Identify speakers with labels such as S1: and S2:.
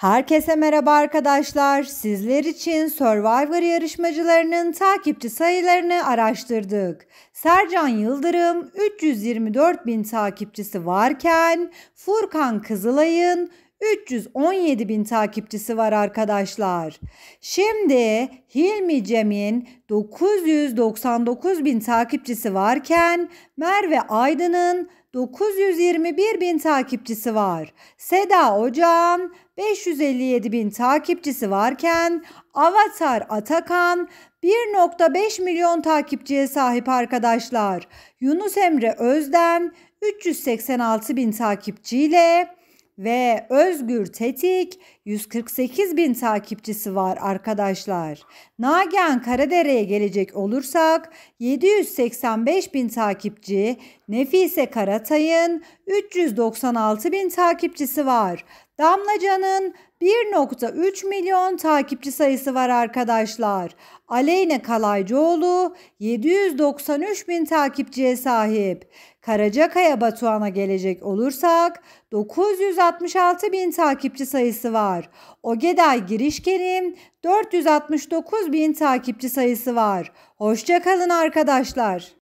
S1: Herkese merhaba arkadaşlar. Sizler için Survivor yarışmacılarının takipçi sayılarını araştırdık. Sercan Yıldırım 324 bin takipçisi varken Furkan Kızılay'ın 317 bin takipçisi var arkadaşlar. Şimdi Hilmi Cem'in 999 bin takipçisi varken Merve Aydın'ın 921 bin takipçisi var. Seda Ocağan 557 bin takipçisi varken Avatar Atakan 1.5 milyon takipçiye sahip arkadaşlar. Yunus Emre Özden 386 bin takipçiyle ve Özgür Tetik 148 bin takipçisi var arkadaşlar. Nagihan Karadere'ye gelecek olursak 785 bin takipçi, Nefise Karatay'ın 396 bin takipçisi var. Damlaca'nın 1.3 milyon takipçi sayısı var arkadaşlar. Aleyne Kalaycıoğlu 793 bin takipçiye sahip. Karacakaya Batuhan'a gelecek olursak 966 bin takipçi sayısı var. Ogeday Girişkerim 469 bin takipçi sayısı var. Hoşçakalın arkadaşlar.